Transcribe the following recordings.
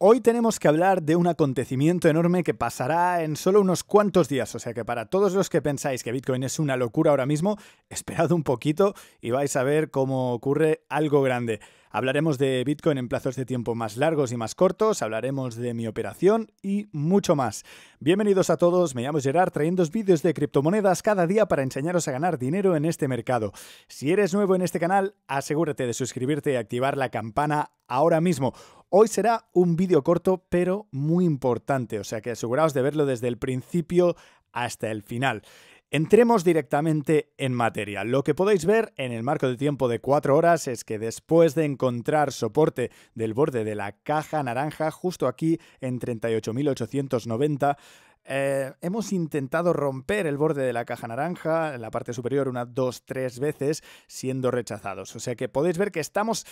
Hoy tenemos que hablar de un acontecimiento enorme que pasará en solo unos cuantos días, o sea que para todos los que pensáis que Bitcoin es una locura ahora mismo, esperad un poquito y vais a ver cómo ocurre algo grande. Hablaremos de Bitcoin en plazos de tiempo más largos y más cortos, hablaremos de mi operación y mucho más. Bienvenidos a todos, me llamo Gerard, trayendo vídeos de criptomonedas cada día para enseñaros a ganar dinero en este mercado. Si eres nuevo en este canal, asegúrate de suscribirte y activar la campana ahora mismo. Hoy será un vídeo corto pero muy importante, o sea que aseguraos de verlo desde el principio hasta el final. Entremos directamente en materia. Lo que podéis ver en el marco de tiempo de 4 horas es que después de encontrar soporte del borde de la caja naranja justo aquí en 38.890, eh, hemos intentado romper el borde de la caja naranja, en la parte superior, una, dos, tres veces, siendo rechazados. O sea que podéis ver que estamos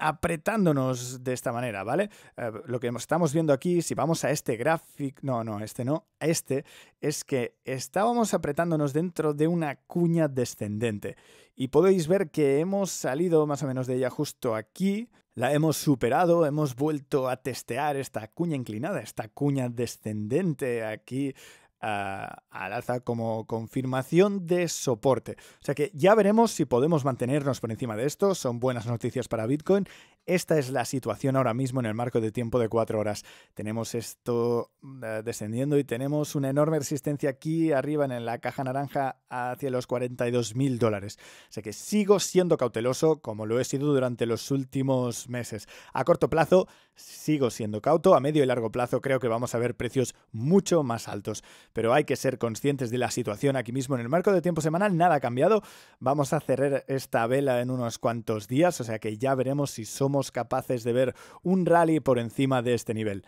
apretándonos de esta manera, ¿vale? Eh, lo que estamos viendo aquí, si vamos a este gráfico, no, no, este no, a este, es que estábamos apretándonos dentro de una cuña descendente. Y podéis ver que hemos salido más o menos de ella justo aquí, la hemos superado, hemos vuelto a testear esta cuña inclinada, esta cuña descendente aquí a, al alza como confirmación de soporte. O sea que ya veremos si podemos mantenernos por encima de esto. Son buenas noticias para Bitcoin esta es la situación ahora mismo en el marco de tiempo de cuatro horas. Tenemos esto mm, eh, descendiendo y tenemos una enorme resistencia aquí arriba en la caja naranja hacia los 42 mil dólares. O que sigo siendo cauteloso como lo he sido durante los últimos meses. A corto plazo sigo siendo cauto, a medio y largo plazo creo que vamos a ver precios mucho más altos. Pero hay que ser conscientes de la situación aquí mismo en el marco de tiempo semanal. Nada ha cambiado. Vamos a cerrar esta vela en unos cuantos días, o sea que ya veremos si somos capaces de ver un rally por encima de este nivel.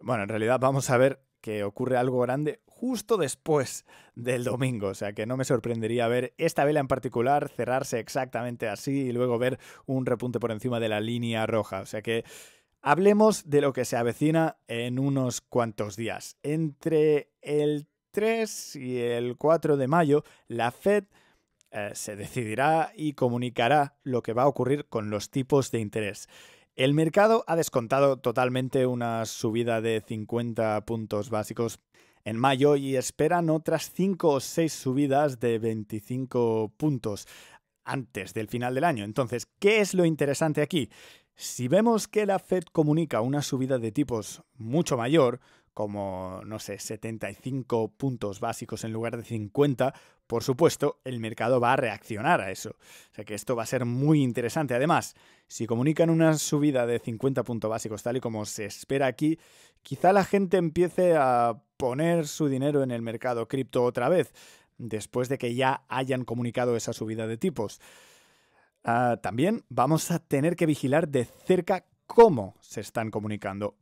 Bueno, en realidad vamos a ver que ocurre algo grande justo después del domingo, o sea que no me sorprendería ver esta vela en particular cerrarse exactamente así y luego ver un repunte por encima de la línea roja, o sea que hablemos de lo que se avecina en unos cuantos días. Entre el 3 y el 4 de mayo, la Fed eh, se decidirá y comunicará lo que va a ocurrir con los tipos de interés. El mercado ha descontado totalmente una subida de 50 puntos básicos en mayo y esperan otras 5 o 6 subidas de 25 puntos antes del final del año. Entonces, ¿qué es lo interesante aquí? Si vemos que la Fed comunica una subida de tipos mucho mayor, como, no sé, 75 puntos básicos en lugar de 50, por supuesto, el mercado va a reaccionar a eso. O sea que esto va a ser muy interesante. Además, si comunican una subida de 50 puntos básicos tal y como se espera aquí, quizá la gente empiece a poner su dinero en el mercado cripto otra vez, después de que ya hayan comunicado esa subida de tipos. Ah, también vamos a tener que vigilar de cerca cómo se están comunicando.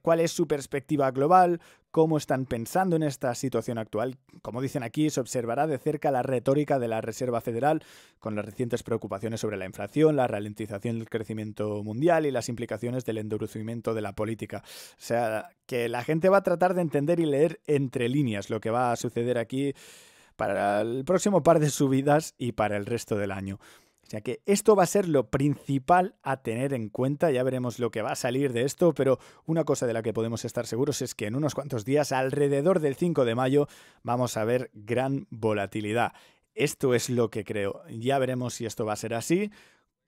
cuál es su perspectiva global, cómo están pensando en esta situación actual. Como dicen aquí, se observará de cerca la retórica de la Reserva Federal, con las recientes preocupaciones sobre la inflación, la ralentización del crecimiento mundial y las implicaciones del endurecimiento de la política. O sea, que la gente va a tratar de entender y leer entre líneas lo que va a suceder aquí para el próximo par de subidas y para el resto del año. O sea que esto va a ser lo principal a tener en cuenta, ya veremos lo que va a salir de esto, pero una cosa de la que podemos estar seguros es que en unos cuantos días, alrededor del 5 de mayo, vamos a ver gran volatilidad. Esto es lo que creo, ya veremos si esto va a ser así.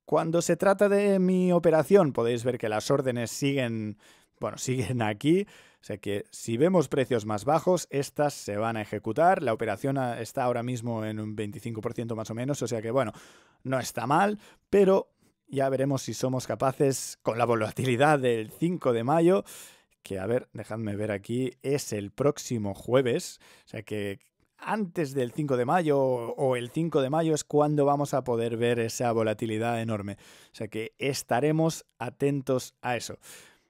Cuando se trata de mi operación, podéis ver que las órdenes siguen, bueno, siguen aquí. O sea que si vemos precios más bajos, estas se van a ejecutar. La operación está ahora mismo en un 25% más o menos. O sea que, bueno, no está mal, pero ya veremos si somos capaces con la volatilidad del 5 de mayo, que a ver, dejadme ver aquí, es el próximo jueves, o sea que antes del 5 de mayo o el 5 de mayo es cuando vamos a poder ver esa volatilidad enorme. O sea que estaremos atentos a eso.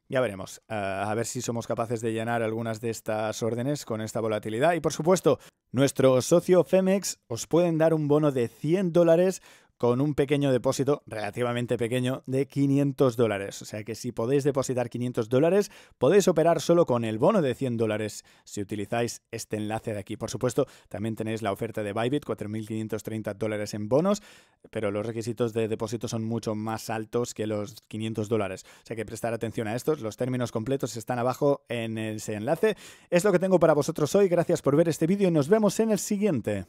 Ya veremos, eh, a ver si somos capaces de llenar algunas de estas órdenes con esta volatilidad. Y por supuesto, nuestro socio Femex os pueden dar un bono de 100 dólares con un pequeño depósito, relativamente pequeño, de 500 dólares. O sea que si podéis depositar 500 dólares, podéis operar solo con el bono de 100 dólares si utilizáis este enlace de aquí. Por supuesto, también tenéis la oferta de Bybit, 4.530 dólares en bonos, pero los requisitos de depósito son mucho más altos que los 500 dólares. O sea que prestar atención a estos. Los términos completos están abajo en ese enlace. Es lo que tengo para vosotros hoy. Gracias por ver este vídeo y nos vemos en el siguiente.